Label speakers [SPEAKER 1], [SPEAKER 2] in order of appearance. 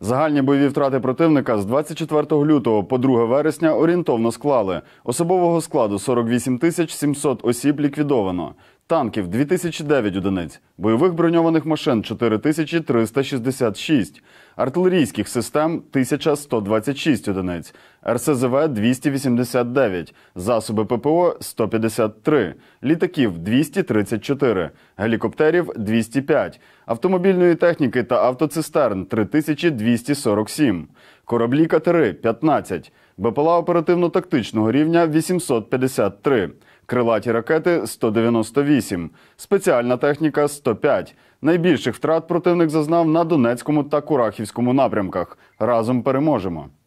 [SPEAKER 1] Загальні бойові втрати противника з 24 лютого по 2 вересня орієнтовно склали. Особового складу 48 тисяч 700 осіб ліквідовано, танків 2009 одиниць, бойових броньованих машин 4366, артилерійських систем 1126 одиниць, РСЗВ 289, засоби ППО 153, літаків 234, гелікоптерів 205, автомобільної техніки та автоцистерн 3247, кораблі катери 15, БПЛА оперативно-тактичного рівня 853 крилаті ракети 198, спеціальна техніка 105. Найбільших втрат противник зазнав на Донецькому та Курахівському напрямках. Разом переможемо.